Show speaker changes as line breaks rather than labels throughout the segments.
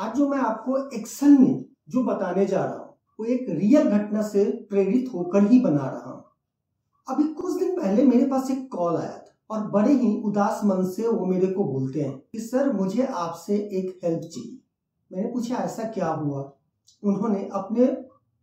आज जो मैं आपको एक्शन में जो बताने जा रहा हूँ वो एक रियल घटना से प्रेरित होकर ही बना रहा हूँ अभी कुछ दिन पहले मेरे पास एक कॉल आया था और बड़े ही उदास मन से वो मेरे को बोलते हैं कि सर मुझे आपसे एक हेल्प चाहिए मैंने पूछा ऐसा क्या हुआ उन्होंने अपने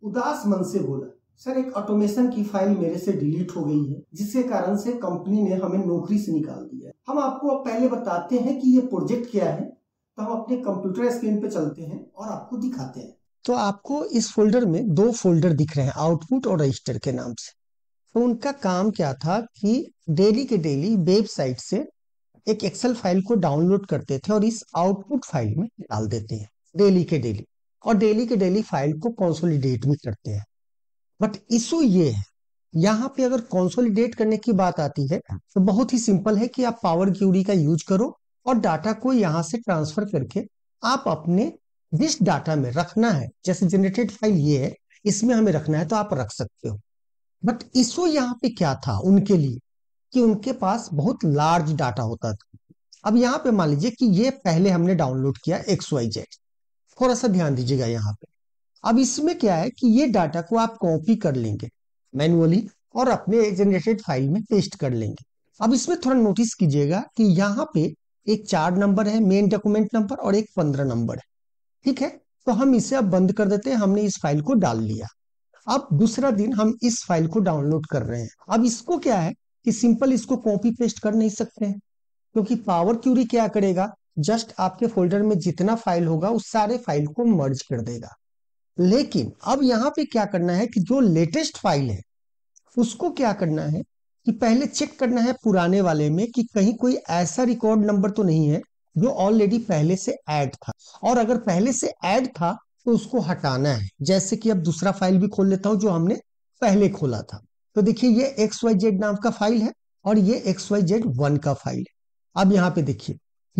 उदास मन से बोला सर एक ऑटोमेशन की फाइल मेरे से डिलीट हो गई है जिसके कारण से कंपनी ने हमें नौकरी से निकाल दिया है हम आपको पहले बताते हैं कि ये प्रोजेक्ट क्या है तो हम अपने कंप्यूटर स्क्रीन पे चलते हैं और आपको दिखाते हैं तो आपको इस फोल्डर में दो फोल्डर दिख रहे हैं आउटपुट और रजिस्टर के नाम से तो उनका काम क्या था कि डेली के डेली वेबसाइट से एक एक्सेल फाइल को डाउनलोड करते थे और इस आउटपुट फाइल में डाल देते हैं डेली के डेली और डेली के डेली फाइल को कॉन्सोलिडेट भी करते हैं बट इशू ये है यहाँ पे अगर कॉन्सोलिडेट करने की बात आती है तो बहुत ही सिंपल है कि आप पावर क्यूरी का यूज करो और डाटा को यहाँ से ट्रांसफर करके आप अपने जिस डाटा में रखना है जैसे जनरेटेड फाइल ये है इसमें हमें रखना है तो आप रख सकते हो बट इसो यहाँ पे क्या था उनके लिए कि उनके पास बहुत लार्ज डाटा होता था अब यहाँ पे मान लीजिए कि ये पहले हमने डाउनलोड किया एक्स वाई जेड थोड़ा सा ध्यान दीजिएगा यहाँ पे अब इसमें क्या है कि ये डाटा को आप कॉपी कर लेंगे मैनुअली और अपने जनरेटेड फाइल में पेस्ट कर लेंगे अब इसमें थोड़ा नोटिस कीजिएगा कि यहाँ पे एक चार नंबर है मेन डॉक्यूमेंट नंबर और एक पंद्रह नंबर है ठीक है तो हम इसे अब बंद कर देते हैं हमने इस फाइल को डाल लिया अब दूसरा दिन हम इस फाइल को डाउनलोड कर रहे हैं अब इसको क्या है कि सिंपल इसको कॉपी पेस्ट कर नहीं सकते हैं क्योंकि पावर क्यूरी क्या करेगा जस्ट आपके फोल्डर में जितना फाइल होगा उस सारे फाइल को मर्ज कर देगा लेकिन अब यहाँ पे क्या करना है कि जो लेटेस्ट फाइल है उसको क्या करना है कि पहले चेक करना है पुराने वाले में कि कहीं कोई ऐसा रिकॉर्ड नंबर तो नहीं है जो ऑलरेडी पहले से ऐड था और अगर पहले से ऐड था तो उसको हटाना है जैसे कि अब दूसरा फाइल भी खोल लेता हूं जो हमने पहले खोला था तो देखिए ये एक्स वाई जेड नाम का फाइल है और ये एक्स वाई जेड वन का फाइल है अब यहाँ पे देखिए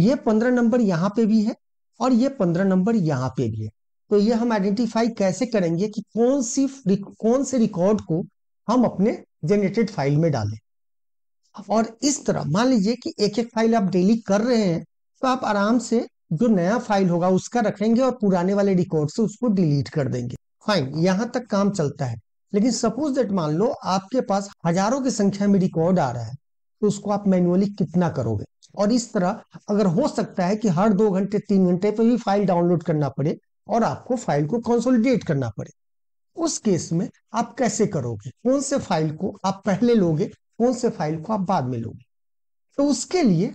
ये पंद्रह नंबर यहाँ पे भी है और ये पंद्रह नंबर यहाँ पे भी है तो ये हम आइडेंटिफाई कैसे करेंगे कि कौन सी कौन से रिकॉर्ड को हम अपने जनरेटेड फाइल में डालें और इस तरह मान लीजिए कि एक एक फाइल आप डेली कर रहे हैं तो आप आराम से जो नया फाइल होगा उसका रखेंगे और पुराने वाले रिकॉर्ड से उसको डिलीट कर देंगे फाइन यहाँ तक काम चलता है लेकिन सपोज दैट मान लो आपके पास हजारों की संख्या में रिकॉर्ड आ रहा है तो उसको आप मैन्युअली कितना करोगे और इस तरह अगर हो सकता है कि हर दो घंटे तीन घंटे पे भी फाइल डाउनलोड करना पड़े और आपको फाइल को कंसोलिडेट करना पड़े उस केस में आप कैसे करोगे कौन से फाइल को आप पहले लोगे कौन से फाइल को आप बाद में लोगे तो उसके लिए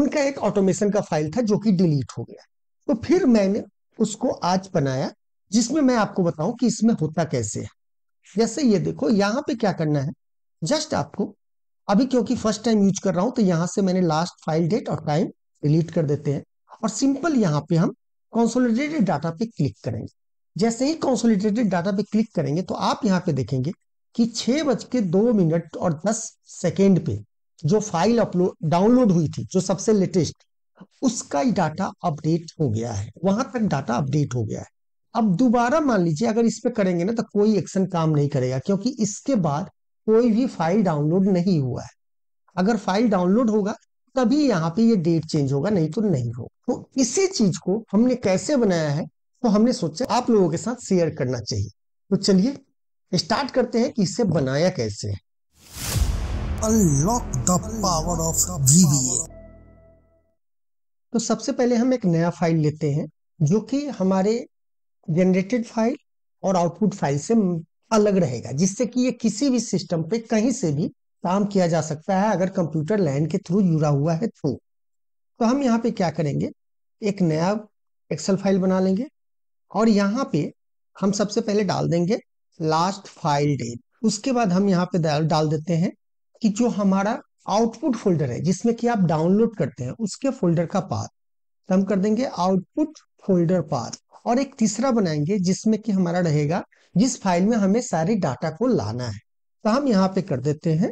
उनका एक ऑटोमेशन का फाइल था जो कि डिलीट हो गया तो फिर मैंने उसको आज बनाया जिसमें मैं आपको बताऊं कि इसमें होता कैसे है जैसे ये देखो यहाँ पे क्या करना है जस्ट आपको अभी क्योंकि फर्स्ट टाइम यूज कर रहा हूं तो यहां से मैंने लास्ट फाइल डेट और टाइम डिलीट कर देते हैं और सिंपल यहाँ पे हम कंसोलिडेटेड डाटा पे क्लिक करेंगे जैसे ही कंसोलिडेटेड डाटा पे क्लिक करेंगे तो आप यहाँ पे देखेंगे कि छह बज के दो मिनट और दस सेकेंड पे जो फाइल अपलोड डाउनलोड हुई थी जो सबसे लेटेस्ट उसका ही डाटा अपडेट हो गया है वहां तक डाटा अपडेट हो गया है अब दोबारा मान लीजिए अगर इस पे करेंगे ना तो कोई एक्शन काम नहीं करेगा क्योंकि इसके बाद कोई भी फाइल डाउनलोड नहीं हुआ है अगर फाइल डाउनलोड होगा तभी यहाँ पे ये डेट चेंज होगा नहीं तो नहीं होगा तो इसी चीज को हमने कैसे बनाया है तो हमने सोचा आप लोगों के साथ शेयर करना चाहिए तो चलिए स्टार्ट करते हैं कि इसे बनाया कैसे है unlock the power of VBA तो सबसे पहले हम एक नया फाइल लेते हैं जो कि हमारे जनरेटेड फाइल और आउटपुट फाइल से अलग रहेगा जिससे कि ये किसी भी सिस्टम पे कहीं से भी काम किया जा सकता है अगर कंप्यूटर लैंड के थ्रू जुड़ा हुआ है तो तो हम यहाँ पे क्या करेंगे एक नया एक्सेल फाइल बना लेंगे और यहाँ पे हम सबसे पहले डाल देंगे लास्ट फाइल डेट उसके बाद हम यहाँ पे डाल देते हैं कि जो हमारा आउटपुट फोल्डर है जिसमें कि आप डाउनलोड करते हैं उसके फोल्डर का पाथ तो हम कर देंगे आउटपुट फोल्डर पाथ और एक तीसरा बनाएंगे जिसमें कि हमारा रहेगा जिस फाइल में हमें सारे डाटा को लाना है तो हम यहाँ पे कर देते हैं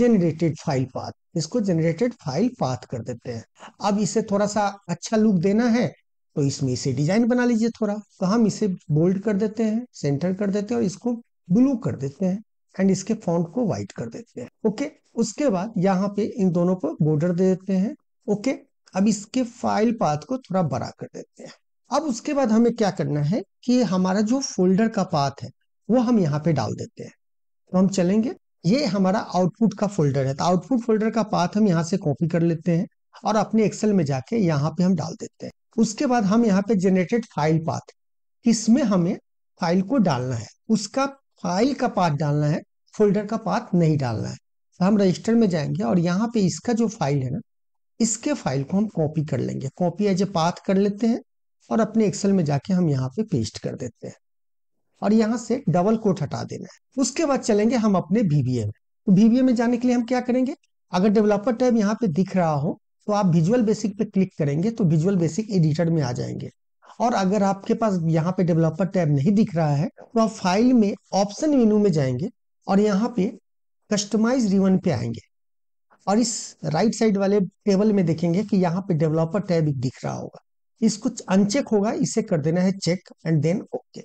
जेनरेटेड फाइल पाथ इसको जेनरेटेड फाइल पाथ कर देते हैं अब इसे थोड़ा सा अच्छा लुक देना है तो इसमें इसे डिजाइन बना लीजिए थोड़ा तो हम इसे बोल्ड कर देते हैं सेंटर कर देते हैं और इसको ब्लू कर देते हैं एंड इसके फॉन्ट को व्हाइट कर देते हैं ओके उसके बाद यहाँ पे इन दोनों को बॉर्डर दे देते हैं ओके अब इसके फाइल पाथ को थोड़ा बड़ा कर देते हैं अब उसके बाद हमें क्या करना है कि हमारा जो फोल्डर का पाथ है वो हम यहाँ पे डाल देते हैं तो हम चलेंगे ये हमारा आउटपुट का फोल्डर है तो आउटपुट फोल्डर का पाथ हम यहाँ से कॉपी कर लेते हैं और अपने एक्सेल में जाके यहाँ पे हम डाल देते हैं उसके बाद हम यहाँ पे जनरेटेड फाइल पाथ इसमें हमें फाइल को डालना है उसका फाइल का पाथ डालना है फोल्डर का पाथ नहीं डालना है तो हम रजिस्टर में जाएंगे और यहाँ पे इसका जो फाइल है ना इसके फाइल को हम कॉपी कर लेंगे कॉपी एज ए पाथ कर लेते हैं और अपने एक्सेल में जाके हम यहाँ पे पेस्ट कर देते हैं और यहाँ से डबल कोट हटा देना है उसके बाद चलेंगे हम अपने भीवीए में तो वीबीए में जाने के लिए हम क्या करेंगे अगर डेवलपर टाइप यहाँ पे दिख रहा हो तो आप विजुअल बेसिक पे क्लिक करेंगे तो विजुअल बेसिक एडिटर में आ जाएंगे और अगर आपके पास यहाँ पे डेवलपर टैब नहीं दिख रहा है तो आप फाइल में ऑप्शन मेनू में जाएंगे और यहाँ पे कस्टमाइज रिवन पे आएंगे और इस राइट साइड वाले टेबल में देखेंगे कि यहाँ पे डेवलपर टैब दिख रहा होगा इसको अनचेक होगा इसे कर देना है चेक एंड देन ओके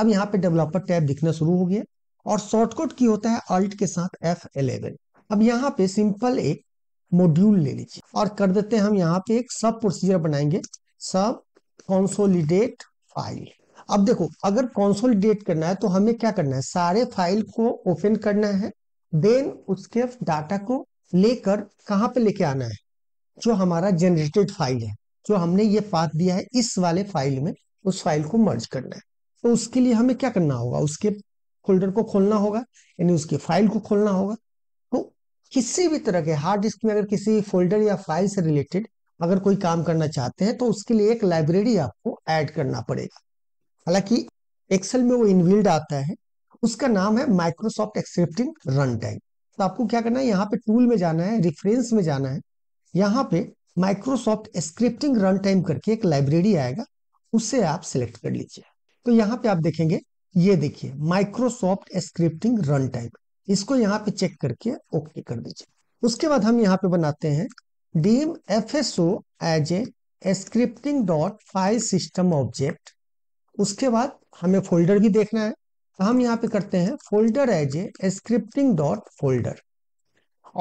अब यहाँ पे डेवलपर टैब दिखना शुरू हो गया और शॉर्टकट की होता है अल्ट के साथ एफ अब यहाँ पे सिंपल एक मॉड्यूल ले लीजिए और कर देते हैं हम यहाँ पे एक सब प्रोसीजर बनाएंगे सब कॉन्सोलिडेट फाइल अब देखो अगर कॉन्सोलिडेट करना है तो हमें क्या करना है सारे फाइल को ओपन करना है देन उसके डाटा को लेकर कहाँ पे लेके आना है जो हमारा जनरेटेड फाइल है जो हमने ये पाथ दिया है इस वाले फाइल में उस फाइल को मर्ज करना है तो उसके लिए हमें क्या करना होगा उसके फोल्डर को खोलना होगा यानी उसके फाइल को खोलना होगा किसी भी तरह के हार्ड डिस्क में अगर किसी फोल्डर या फाइल से रिलेटेड अगर कोई काम करना चाहते हैं तो उसके लिए एक लाइब्रेरी आपको ऐड करना पड़ेगा हालांकि एक्सेल में वो इनविल्ड आता है उसका नाम है माइक्रोसॉफ्ट एक्सेप्टिंग रन टाइम तो आपको क्या करना है यहाँ पे टूल में जाना है रिफरेंस में जाना है यहाँ पे माइक्रोसॉफ्ट स्क्रिप्टिंग रन टाइम करके एक लाइब्रेरी आएगा उसे आप सिलेक्ट कर लीजिए तो यहाँ पे आप देखेंगे ये देखिए माइक्रोसॉफ्ट स्क्रिप्टिंग रन टाइम इसको यहाँ पे चेक करके ओके कर दीजिए उसके बाद हम यहाँ पे बनाते हैं dim F S O as a scripting dot file system object उसके बाद हमें फोल्डर भी देखना है तो हम यहाँ पे करते हैं folder as a scripting dot folder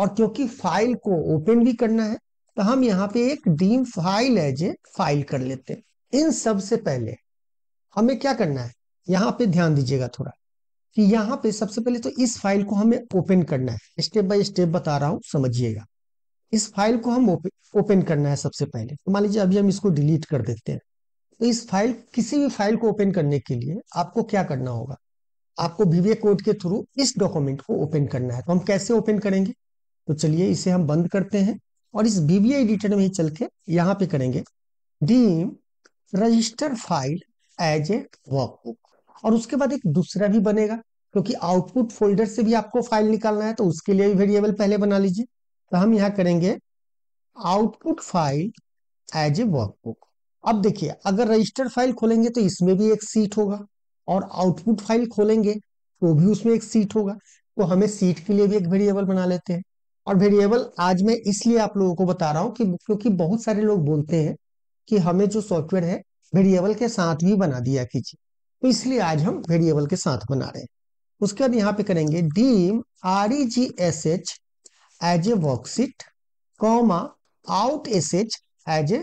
और क्योंकि फाइल को ओपन भी करना है तो हम यहाँ पे एक dim file as a file कर लेते हैं इन सब से पहले हमें क्या करना है यहाँ पे ध्यान दीजिएगा थोड़ा कि यहाँ पे सबसे पहले तो इस फाइल को हमें ओपन करना है स्टेप बाय स्टेप बता रहा हूँ समझिएगा इस फाइल को हम ओपन करना है सबसे पहले तो मान लीजिए अभी हम इसको डिलीट कर देते हैं तो इस फाइल किसी भी फाइल को ओपन करने के लिए आपको क्या करना होगा आपको वीवीए कोड के थ्रू इस डॉक्यूमेंट को ओपन करना है तो हम कैसे ओपन करेंगे तो चलिए इसे हम बंद करते हैं और इस वीवीए एडिटर में ही चल के यहाँ पे करेंगे dim register file as a workbook और उसके बाद एक दूसरा भी बनेगा क्योंकि आउटपुट फोल्डर से भी आपको फाइल निकालना है तो उसके लिए भी वेरिएबल पहले बना लीजिए तो हम यहाँ करेंगे output file as a workbook अब देखिए अगर रजिस्टर फाइल खोलेंगे तो इसमें भी एक सीट होगा और आउटपुट फाइल खोलेंगे तो भी उसमें एक सीट होगा तो हमें सीट के लिए भी एक वेरिएबल बना लेते हैं और वेरिएबल आज मैं इसलिए आप लोगों को बता रहा हूँ कि क्योंकि बहुत सारे लोग बोलते हैं कि हमें जो सॉफ्टवेयर है वेरिएबल के साथ भी बना दिया कीजिए तो इसलिए आज हम वेरिएबल के साथ बना रहे हैं उसके बाद यहाँ पे करेंगे dim R E G S H as a worksheet comma out S H as a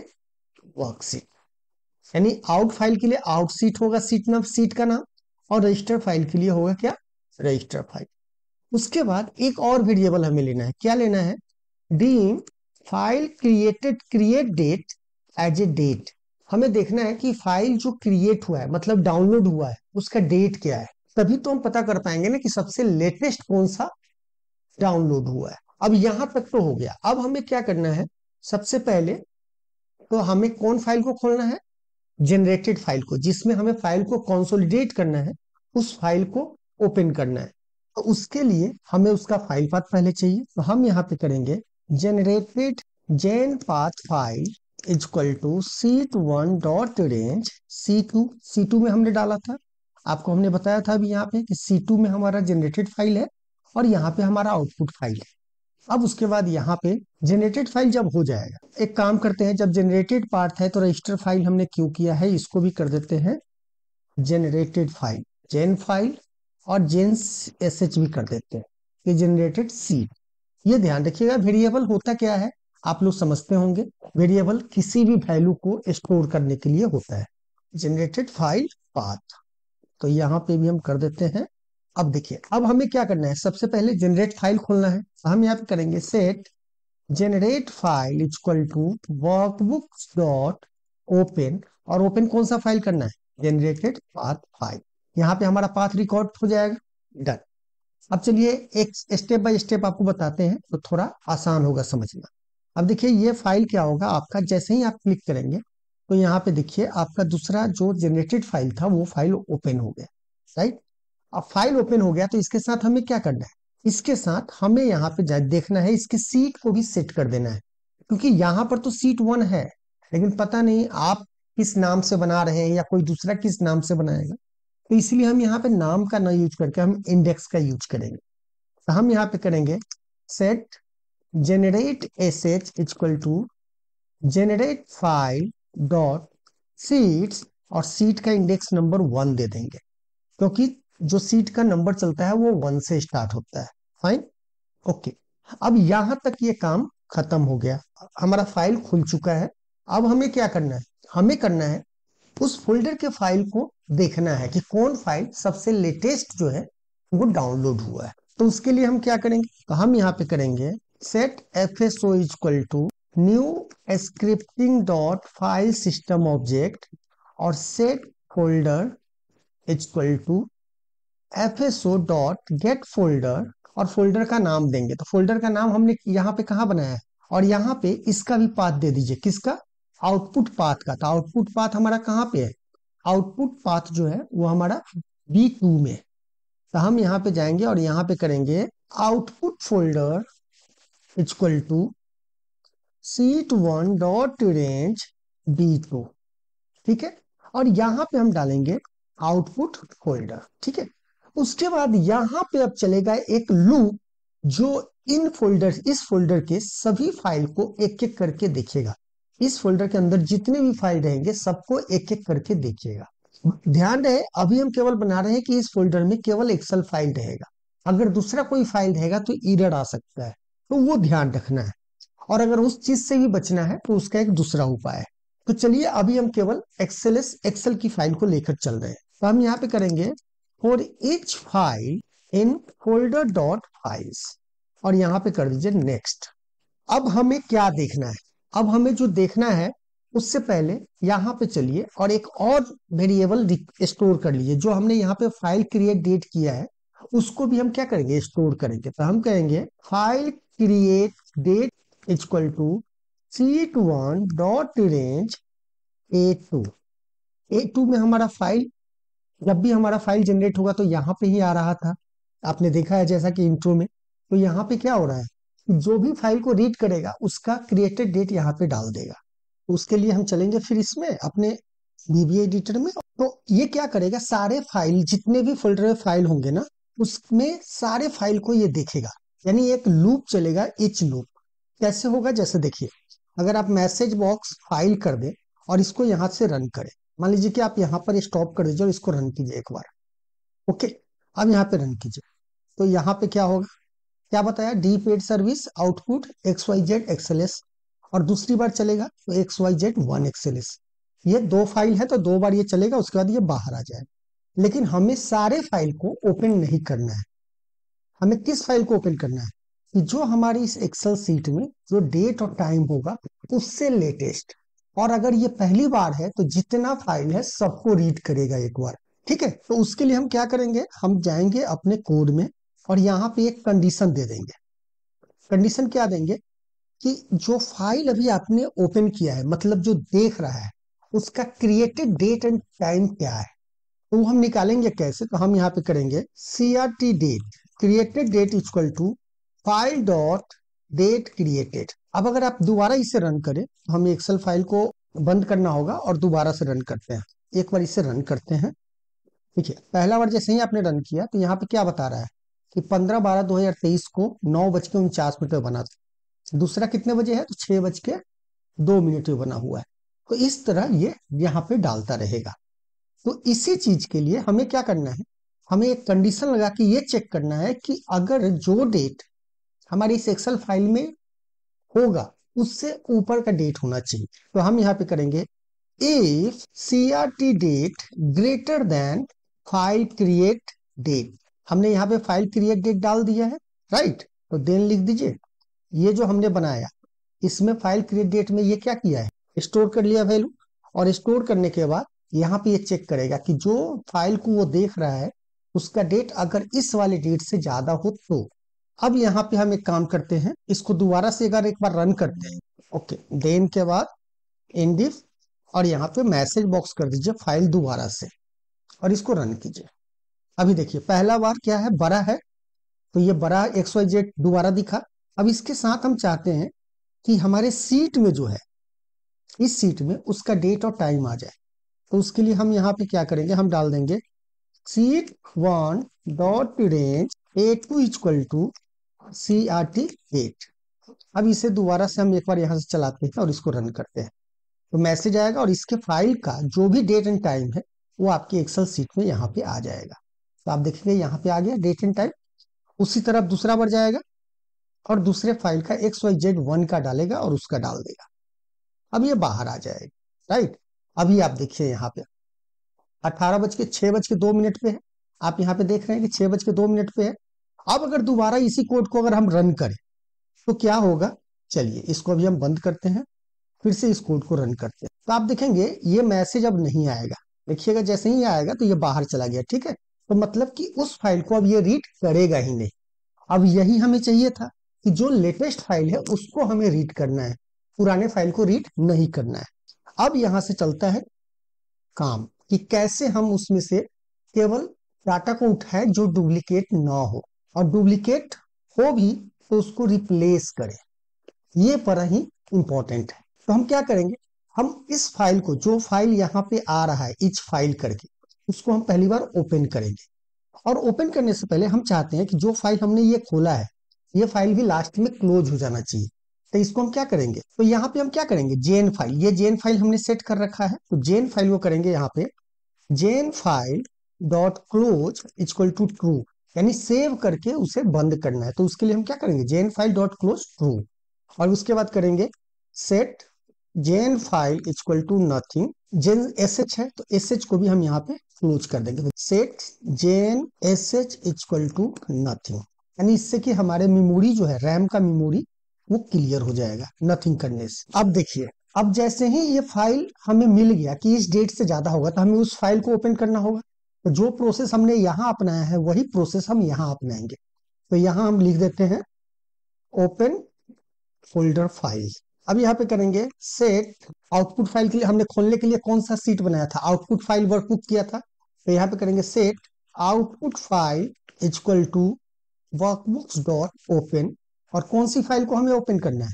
worksheet यानी आउट फाइल के लिए आउट सीट होगा सीट नाम सीट का नाम और रजिस्टर फाइल के लिए होगा क्या रजिस्टर फाइल उसके बाद एक और वेरिएबल हमें लेना है क्या लेना है dim file created create date as a date हमें देखना है कि फाइल जो क्रिएट हुआ है मतलब डाउनलोड हुआ है उसका डेट क्या है तभी तो हम पता कर पाएंगे ना कि सबसे लेटेस्ट कौन सा डाउनलोड हुआ है अब यहां तक तो हो गया अब हमें क्या करना है सबसे पहले तो हमें कौन फाइल को खोलना है जनरेटेड फाइल को जिसमें हमें फाइल को कॉन्सोलिडेट करना है उस फाइल को ओपन करना है तो उसके लिए हमें उसका फाइल पाथ पहले चाहिए तो हम यहाँ पे करेंगे generated gen path file is equal to sheet one dot range C two C two में हमने डाला था आपको हमने बताया था अभी यहाँ पे कि सी टू में हमारा जनरेटेड फाइल है और यहाँ पे हमारा आउटपुट फाइल है अब उसके बाद यहाँ पे जनरेटेड फाइल जब हो जाएगा एक काम करते हैं जब जनरेटेड पार्ट है तो रजिस्टर फाइल हमने क्यों किया है इसको भी कर देते हैं जनरेटेड फाइल जेन फाइल और जेन एस एच भी कर देते हैं ये जनरेटेड सीट ये ध्यान रखिएगा वेरिएबल होता क्या है आप लोग समझते होंगे वेरिएबल किसी भी वैल्यू को स्टोर करने के लिए होता है जनरेटेड फाइल पाथ तो यहाँ पे भी हम कर देते हैं अब देखिए अब हमें क्या करना है सबसे पहले जनरेट फाइल खोलना है हम यहाँ पे करेंगे set generate file equal to workbook dot open और ओपन कौन सा फाइल करना है जनरेटेड पाथ फाइल यहाँ पे हमारा पाथ रिकॉर्ड हो जाएगा डन अब चलिए एक स्टेप बाय स्टेप आपको बताते हैं तो थोड़ा आसान होगा समझना अब देखिए ये फाइल क्या होगा आपका जैसे ही आप क्लिक करेंगे तो यहाँ पे देखिए आपका दूसरा जो जनरेटेड फाइल था वो फाइल ओपन हो गया राइट अब फाइल ओपन हो गया तो इसके साथ हमें क्या करना है इसके साथ हमें यहाँ पे देखना है इसके सीट को भी सेट कर देना है क्योंकि यहाँ पर तो सीट वन है लेकिन पता नहीं आप किस नाम से बना रहे हैं या कोई दूसरा किस नाम से बनाएगा तो इसलिए हम यहाँ पे नाम का ना यूज करके हम इंडेक्स का यूज करेंगे तो हम यहाँ पे करेंगे set generate sh is equal to generate file dot seats और सीट का इंडेक्स नंबर वन दे देंगे क्योंकि जो सीट का नंबर चलता है वो वन से स्टार्ट होता है फाइन ओके अब यहां तक ये काम खत्म हो गया हमारा फाइल खुल चुका है अब हमें क्या करना है हमें करना है उस फोल्डर के फाइल को देखना है कि कौन फाइल सबसे लेटेस्ट जो है वो डाउनलोड हुआ है तो उसके लिए हम क्या करेंगे तो हम यहाँ पे करेंगे set fso equal to new scripting dot file system object or set folder equal to fso dot get folder और फोल्डर का नाम देंगे तो फोल्डर का नाम हमने यहाँ पे कहा बनाया है और यहाँ पे इसका भी पाथ दे दीजिए किसका आउटपुट पाथ का तो आउटपुट पाथ हमारा कहाँ पे है आउटपुट पाथ जो है वो हमारा बी टू में तो हम यहाँ पे जाएंगे और यहाँ पे करेंगे output folder equal to sheet one dot range B two ठीक है और यहां पे हम डालेंगे आउटपुट फोल्डर ठीक है उसके बाद यहां पे अब चलेगा एक लूप जो इन फोल्डर इस फोल्डर के सभी फाइल को एक एक करके देखेगा इस फोल्डर के अंदर जितने भी फाइल रहेंगे सबको एक एक करके देखिएगा ध्यान रहे अभी हम केवल बना रहे हैं कि इस फोल्डर में केवल एक्सेल फाइल रहेगा अगर दूसरा कोई फाइल रहेगा तो ईरर आ सकता है तो वो ध्यान रखना है और अगर उस चीज से भी बचना है तो उसका एक दूसरा उपाय है तो चलिए अभी हम केवल एक्सेल एक्सेल की फाइल को लेकर चल रहे हैं तो हम यहाँ पे करेंगे for each file in folder dot files और यहाँ पे कर दीजिए नेक्स्ट अब हमें क्या देखना है अब हमें जो देखना है उससे पहले यहाँ पे चलिए और एक और वेरिएबल स्टोर कर लीजिए जो हमने यहाँ पे फाइल क्रिएट डेट किया है उसको भी हम क्या करेंगे स्टोर करेंगे तो हम कहेंगे file create date is equal to c1 dot range a2 a2 में हमारा फाइल जब भी हमारा फाइल जनरेट होगा तो यहाँ पे ही आ रहा था आपने देखा है जैसा कि इंट्रो में तो यहाँ पे क्या हो रहा है जो भी फाइल को रीड करेगा उसका क्रिएटेड डेट यहाँ पे डाल देगा तो उसके लिए हम चलेंगे फिर इसमें अपने बीबीए एडिटर में तो ये क्या करेगा सारे फाइल जितने भी फोल्डर में फाइल होंगे ना उसमें सारे फाइल को ये देखेगा यानी एक लूप चलेगा इच लूप कैसे होगा जैसे देखिए अगर आप मैसेज बॉक्स फाइल कर दें और इसको यहां से रन करें मान लीजिए कि आप यहाँ पर स्टॉप कर दीजिए और इसको रन कीजिए एक बार ओके अब यहाँ पे रन कीजिए तो यहाँ पे क्या होगा क्या बताया D paid service output X Y Z XLS और दूसरी बार चलेगा तो X Y Z one XLS ये दो फाइल है तो दो बार ये चलेगा उसके बाद ये बाहर आ जाएगा लेकिन हमें सारे फाइल को ओपन नहीं करना है हमें किस फाइल को ओपन करना है कि जो हमारी इस एक्सेल सीट में जो डेट और टाइम होगा उससे लेटेस्ट और अगर ये पहली बार है तो जितना फाइल है सबको रीड करेगा एक बार ठीक है तो उसके लिए हम क्या करेंगे हम जाएंगे अपने कोड में और यहाँ पे एक कंडीशन दे देंगे कंडीशन क्या देंगे कि जो फाइल अभी आपने ओपन किया है मतलब जो देख रहा है उसका क्रिएटेड डेट एंड टाइम क्या है तो वो हम निकालेंगे कैसे तो हम यहाँ पे करेंगे CRT date created date equal to file dot date created अब अगर आप दोबारा इसे रन करें तो हमें एक्सेल फाइल को बंद करना होगा और दोबारा से रन करते हैं एक बार इसे रन करते हैं ठीक है पहला बार जैसे ही आपने रन किया तो यहाँ पे क्या बता रहा है कि 15 बारह 2023 को नौ बज के उनचास मिनट में बना था दूसरा कितने बजे है तो छह बज के दो मिनट में बना हुआ है तो इस तरह ये यहाँ पे डालता रहेगा तो इसी चीज के लिए हमें क्या करना है हमें एक कंडीशन लगा के ये चेक करना है कि अगर जो डेट हमारी सेक्सल फाइल में होगा उससे ऊपर का डेट होना चाहिए तो हम यहाँ पे करेंगे if C R T date greater than file create date हमने यहाँ पे फाइल क्रिएट डेट डाल दिया है राइट तो देन लिख दीजिए ये जो हमने बनाया इसमें फाइल क्रिएट डेट में ये क्या किया है स्टोर कर लिया वैल्यू और स्टोर करने के बाद यहाँ पे ये चेक करेगा कि जो फाइल को वो देख रहा है उसका डेट अगर इस वाले डेट से ज्यादा हो तो अब यहाँ पे हम एक काम करते हैं इसको दोबारा से अगर एक बार रन करते हैं ओके देन के बाद इंडिफ और यहाँ पे मैसेज बॉक्स कर दीजिए फाइल दोबारा से और इसको रन कीजिए अभी देखिए पहला बार क्या है बड़ा है तो ये बड़ा एक्स वाई जेड दोबारा दिखा अब इसके साथ हम चाहते हैं कि हमारे सीट में जो है इस सीट में उसका डेट और टाइम आ जाए तो उसके लिए हम यहाँ पे क्या करेंगे हम डाल देंगे sheet one dot range A two equal to C R T at अब इसे दोबारा से हम एक बार यहां से चलाते हैं और इसको रन करते हैं तो मैसेज आएगा और इसके फाइल का जो भी डेट एंड टाइम है वो आपके एक्सेल सीट में यहाँ पे आ जाएगा तो आप देखेंगे यहाँ पे आ गया डेट एंड टाइम उसी तरफ दूसरा बढ़ जाएगा और दूसरे फाइल का एक्स वाई जेड वन का डालेगा और उसका डाल देगा अब ये बाहर आ जाएगा राइट अभी आप देखिए यहाँ पे अठारह बज के छह बज के दो मिनट पे है आप यहाँ पे देख रहे हैं कि छह बज के दो मिनट पे है अब अगर दोबारा इसी कोड को अगर हम रन करें तो क्या होगा चलिए इसको अभी हम बंद करते हैं फिर से इस कोड को रन करते हैं तो आप देखेंगे ये मैसेज अब नहीं आएगा देखिएगा जैसे ही आएगा तो ये बाहर चला गया ठीक है तो मतलब कि उस फाइल को अब ये रीड करेगा ही नहीं अब यही हमें चाहिए था कि जो लेटेस्ट फाइल है उसको हमें रीड करना है पुराने फाइल को रीड नहीं करना है अब यहां से चलता है काम कि कैसे हम उसमें से केवल डाटा को उठाए जो डुप्लीकेट ना हो और डुप्लीकेट हो भी तो उसको रिप्लेस करें ये पर ही इंपॉर्टेंट है तो हम क्या करेंगे हम इस फाइल को जो फाइल यहाँ पे आ रहा है इच फाइल करके उसको हम पहली बार ओपन करेंगे और ओपन करने से पहले हम चाहते हैं कि जो फाइल हमने ये खोला है ये फाइल भी लास्ट में क्लोज हो जाना चाहिए तो इसको हम क्या करेंगे तो यहाँ पे हम क्या करेंगे जेन फाइल ये जेन फाइल हमने सेट कर रखा है तो जेन फाइल वो करेंगे यहाँ पे gen file dot close is equal to true यानी सेव करके उसे बंद करना है तो उसके लिए हम क्या करेंगे gen file dot close true और उसके बाद करेंगे set gen file is equal to nothing gen S H है तो एस एच को भी हम यहाँ पे क्लोज कर देंगे set gen S H is equal to nothing यानी इससे कि हमारे मेमोरी जो है रैम का मेमोरी वो क्लियर हो जाएगा नथिंग करने से अब देखिए अब जैसे ही ये फाइल हमें मिल गया कि इस डेट से ज्यादा होगा तो हमें उस फाइल को ओपन करना होगा तो जो प्रोसेस हमने यहाँ अपनाया है वही प्रोसेस हम यहाँ अपनाएंगे तो यहाँ हम लिख देते हैं ओपन फोल्डर फाइल अब यहाँ पे करेंगे सेट आउटपुट फाइल के लिए हमने खोलने के लिए कौन सा सीट बनाया था आउटपुट फाइल वर्कबुक किया था तो यहाँ पे करेंगे set output file is equal to workbooks dot open और कौन सी फाइल को हमें ओपन करना है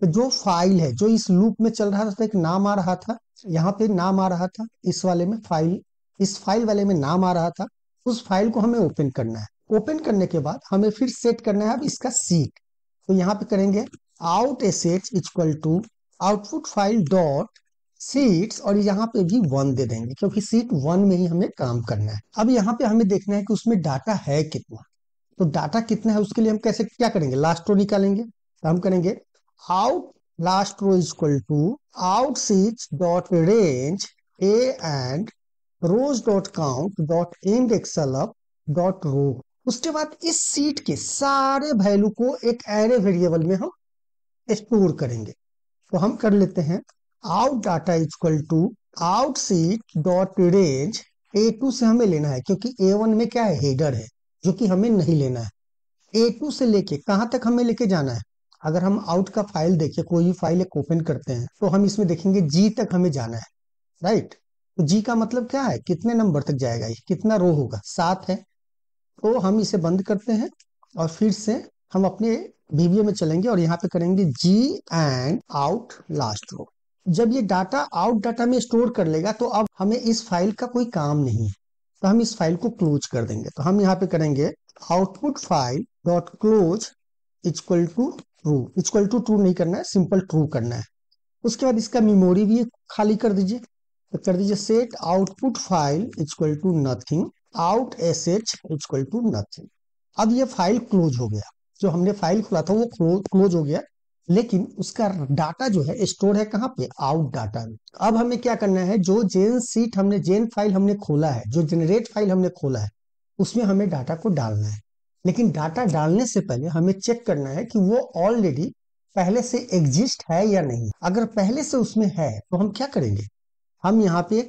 तो जो फाइल है जो इस लूप में चल रहा था एक नाम आ रहा था यहाँ पे नाम आ रहा था इस वाले में फाइल इस फाइल वाले में नाम आ रहा था उस फाइल को हमें ओपन करना है ओपन करने के बाद हमें फिर सेट करना है अब इसका सीट तो यहाँ पे करेंगे out S H equal to output file dot sheets और यहाँ पे भी वन दे देंगे क्योंकि सीट वन में ही हमें काम करना है अब यहाँ पे हमें देखना है कि उसमें डाटा है कितना तो डाटा कितना है उसके लिए हम कैसे क्या करेंगे लास्ट रो निकालेंगे तो हम करेंगे out last row is equal to out sheet dot range A and rows dot count dot end excel up dot row उसके बाद इस सीट के सारे वैल्यू को एक एरे वेरिएबल में हम स्टोर करेंगे तो हम कर लेते हैं out data equal to out sheet dot range A two से हमें लेना है क्योंकि ए वन में क्या है हेडर है जो कि हमें नहीं लेना है ए टू से लेके कहाँ तक हमें लेके जाना है अगर हम आउट का फाइल देखें कोई भी फाइल एक ओपन करते हैं तो हम इसमें देखेंगे जी तक हमें जाना है राइट तो जी का मतलब क्या है कितने नंबर तक जाएगा ये कितना रो होगा सात है तो हम इसे बंद करते हैं और फिर से हम अपने वीवीओ में चलेंगे और यहाँ पे करेंगे G and out last row जब ये डाटा आउट डाटा में स्टोर कर लेगा तो अब हमें इस फाइल का कोई काम नहीं है तो हम इस फाइल को क्लोज कर देंगे तो हम यहाँ पे करेंगे output file dot close equal to true equal to true नहीं करना है सिंपल ट्रू करना है उसके बाद इसका मेमोरी भी खाली कर दीजिए तो कर दीजिए set output file is equal to nothing out S H equal to nothing अब ये फाइल क्लोज हो गया जो हमने फाइल खोला था वो क्लोज हो गया लेकिन उसका डाटा जो है स्टोर है कहाँ पे आउट डाटा में अब हमें क्या करना है जो जेन सीट हमने जेन फाइल हमने खोला है जो जनरेट फाइल हमने खोला है उसमें हमें डाटा को डालना है लेकिन डाटा डालने से पहले हमें चेक करना है कि वो ऑलरेडी पहले से एग्जिस्ट है या नहीं अगर पहले से उसमें है तो हम क्या करेंगे हम यहाँ पे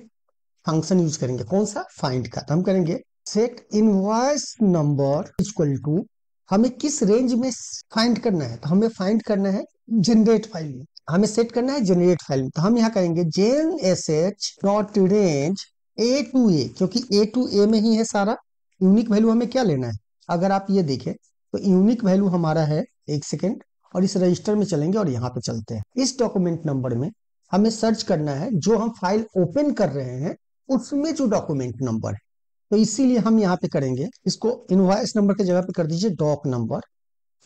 फंक्शन यूज करेंगे कौन सा फाइंड का तो हम करेंगे set invoice number equal to हमें किस रेंज में फाइंड करना है तो हमें फाइंड करना है जनरेट फाइल में हमें सेट करना है जनरेट फाइल में तो हम यहाँ करेंगे gen S H dot range A two A क्योंकि ए टू ए में ही है सारा यूनिक वैल्यू हमें क्या लेना है अगर आप ये देखें तो यूनिक वैल्यू हमारा है एक सेकेंड और इस रजिस्टर में चलेंगे और यहाँ पे चलते हैं इस डॉक्यूमेंट नंबर में हमें सर्च करना है जो हम फाइल ओपन कर रहे हैं उसमें जो डॉक्यूमेंट नंबर है तो इसीलिए हम यहाँ पे करेंगे इसको इनवाइस नंबर के जगह पे कर दीजिए doc number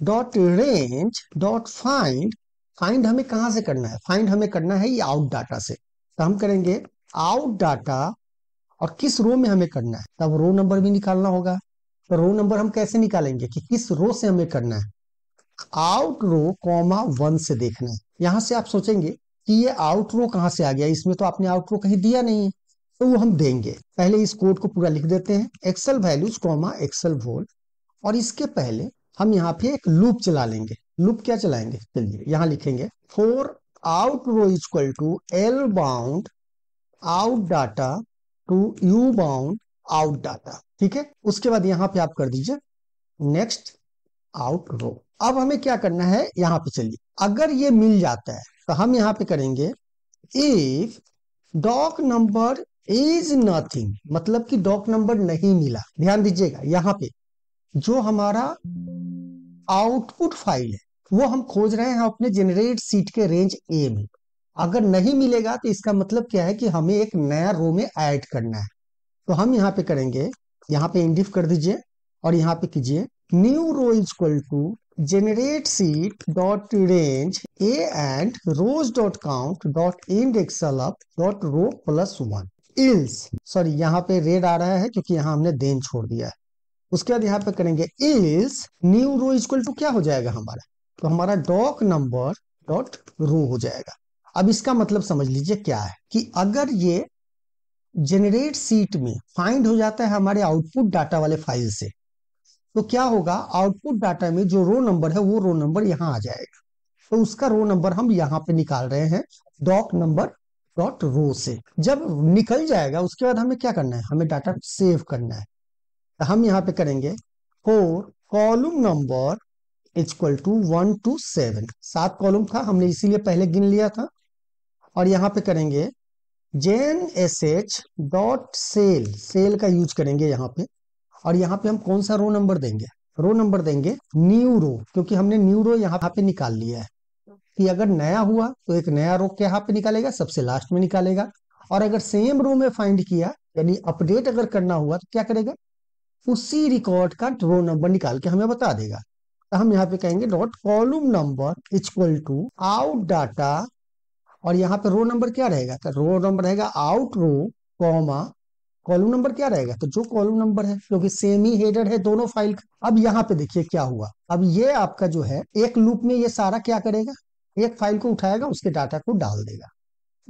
dot range dot find find हमें कहाँ से करना है फाइंड हमें करना है ये आउट डाटा से तो हम करेंगे आउट डाटा और किस रो में हमें करना है तब रो नंबर भी निकालना होगा तो रो नंबर हम कैसे निकालेंगे कि किस रो से हमें करना है आउट रो कॉमा वन से देखना है यहां से आप सोचेंगे कि ये आउट रो कहाँ से आ गया इसमें तो आपने आउट रो कहीं दिया नहीं है तो वो हम देंगे पहले इस कोड को पूरा लिख देते हैं excel values comma excel volt और इसके पहले हम यहाँ पे एक लूप चला लेंगे लूप क्या चलाएंगे चलिए यहाँ लिखेंगे for out row equal to L bound out data to U bound out data ठीक है उसके बाद यहाँ पे आप कर दीजिए नेक्स्ट आउट रो अब हमें क्या करना है यहाँ पे चलिए अगर ये मिल जाता है तो हम यहाँ पे करेंगे if doc number is nothing मतलब कि डॉक नंबर नहीं मिला ध्यान दीजिएगा यहाँ पे जो हमारा आउटपुट फाइल है वो हम खोज रहे हैं अपने जेनरेट सीट के रेंज ए में अगर नहीं मिलेगा तो इसका मतलब क्या है कि हमें एक नया रो में ऐड करना है तो हम यहाँ पे करेंगे यहाँ पे इंडिफ कर दीजिए और यहाँ पे कीजिए new row is equal to generate sheet dot range A and rows dot count dot index up dot row plus one else sorry यहाँ पे रेड आ रहा है क्योंकि यहाँ हमने देन छोड़ दिया है उसके बाद यहाँ पे करेंगे else new row equal to क्या हो जाएगा हमारा तो हमारा डॉक नंबर डॉट रो हो जाएगा अब इसका मतलब समझ लीजिए क्या है कि अगर ये जेनरेट सीट में फाइंड हो जाता है हमारे आउटपुट डाटा वाले फाइल से तो क्या होगा आउटपुट डाटा में जो रो नंबर है वो रो नंबर यहाँ आ जाएगा तो उसका रो नंबर हम यहाँ पे निकाल रहे हैं डॉक नंबर डॉट रो से जब निकल जाएगा उसके बाद हमें क्या करना है हमें डाटा सेव करना है तो हम यहाँ पे करेंगे for column number equal to one to seven सात कॉलम था हमने इसीलिए पहले गिन लिया था और यहाँ पे करेंगे gen S H dot cell cell का यूज करेंगे यहाँ पे और यहाँ पे हम कौन सा रो नंबर देंगे रो नंबर देंगे न्यू रो क्योंकि हमने न्यू रो यहाँ पे निकाल लिया है कि अगर नया हुआ तो एक नया रो क्या यहाँ पे निकालेगा सबसे लास्ट में निकालेगा और अगर सेम रो में फाइंड किया यानी अपडेट अगर करना हुआ तो क्या करेगा उसी रिकॉर्ड का रो नंबर निकाल के हमें बता देगा तो हम यहाँ पे कहेंगे dot column number equal to out data और यहाँ पे रो नंबर क्या रहेगा तो रो नंबर रहेगा out row comma column number क्या रहेगा तो जो कॉलम नंबर है क्योंकि सेम ही हेडर है दोनों फाइल अब यहाँ पे देखिए क्या हुआ अब ये आपका जो है एक लूप में ये सारा क्या करेगा एक फाइल को उठाएगा उसके डाटा को डाल देगा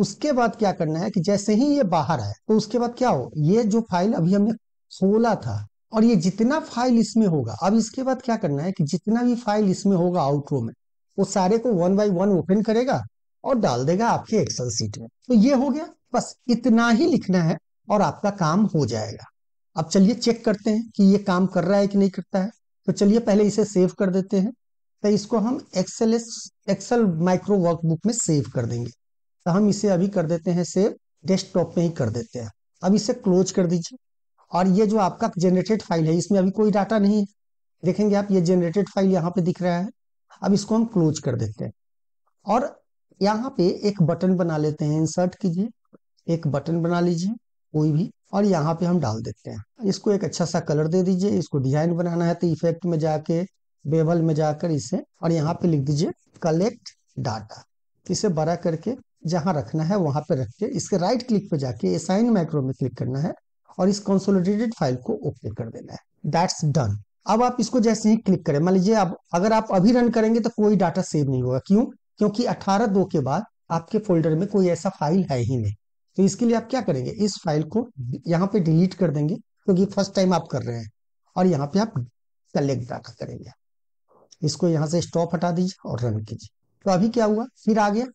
उसके बाद क्या करना है कि जैसे ही ये बाहर आए तो उसके बाद क्या हो ये जो फाइल अभी हमने खोला था और ये जितना फाइल इसमें होगा अब इसके बाद क्या करना है कि जितना भी फाइल इसमें होगा आउटरो में वो सारे को वन बाई वन ओपन करेगा और डाल देगा आपके एक्सल सीट में तो ये हो गया बस इतना ही लिखना है और आपका काम हो जाएगा अब चलिए चेक करते हैं कि ये काम कर रहा है कि नहीं करता है तो चलिए पहले इसे सेव कर देते हैं तो इसको हम एक्सेल एक्सेल माइक्रो वर्कबुक में सेव कर देंगे तो हम इसे अभी कर देते हैं सेव डेस्कटॉप में ही कर देते हैं अब इसे क्लोज कर दीजिए और ये जो आपका जेनरेटेड फाइल है इसमें अभी कोई डाटा नहीं है देखेंगे आप ये जेनरेटेड फाइल यहाँ पे दिख रहा है अब इसको हम क्लोज कर देते हैं और यहाँ पे एक बटन बना लेते हैं इंसर्ट कीजिए एक बटन बना लीजिए कोई भी और यहाँ पे हम डाल देते हैं इसको एक अच्छा सा कलर दे दीजिए इसको डिजाइन बनाना है तो इफेक्ट में जाके बेबल में जाकर इसे और यहाँ पे लिख दीजिए कलेक्ट डाटा इसे बड़ा करके जहां रखना है वहां पे रख के इसके राइट क्लिक पे जाके एसाइन माइक्रो में क्लिक करना है और इस कंसोलिडेटेड फाइल को ओपन कर देना है दैट्स डन अब आप इसको जैसे ही क्लिक करें मान लीजिए अब अगर आप अभी रन करेंगे तो कोई डाटा सेव नहीं होगा क्यों क्योंकि अठारह दो के बाद आपके फोल्डर में कोई ऐसा फाइल है ही नहीं तो इसके लिए आप क्या करेंगे इस फाइल को यहाँ पे डिलीट कर देंगे क्योंकि फर्स्ट टाइम आप कर रहे हैं और यहाँ पे आप कलेक्ट डाटा करेंगे इसको यहाँ से स्टॉप हटा दीजिए और रन कीजिए तो अभी क्या हुआ फिर आ गया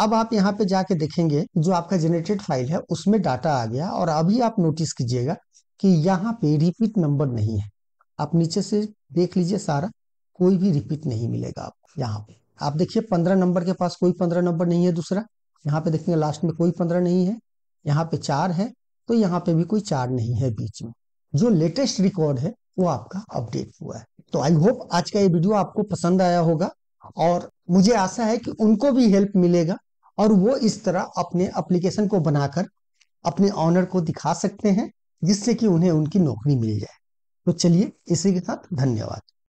अब आप यहाँ पे जाके देखेंगे जो आपका जेनेटेड फाइल है उसमें डाटा आ गया और अभी आप नोटिस कीजिएगा कि यहाँ पे रिपीट नंबर नहीं है आप नीचे से देख लीजिए सारा कोई भी रिपीट नहीं मिलेगा आपको यहाँ पे आप देखिए पंद्रह नंबर के पास कोई पंद्रह नंबर नहीं है दूसरा यहाँ पे देखेंगे लास्ट में कोई पंद्रह नहीं है यहाँ पे चार है तो यहाँ पे भी कोई चार नहीं है बीच में जो लेटेस्ट रिकॉर्ड है वो आपका अपडेट हुआ है तो आई होप आज का ये वीडियो आपको पसंद आया होगा और मुझे आशा है कि उनको भी हेल्प मिलेगा और वो इस तरह अपने एप्लीकेशन को बनाकर अपने ऑनर को दिखा सकते हैं जिससे कि उन्हें उनकी नौकरी मिल जाए तो चलिए इसी के साथ धन्यवाद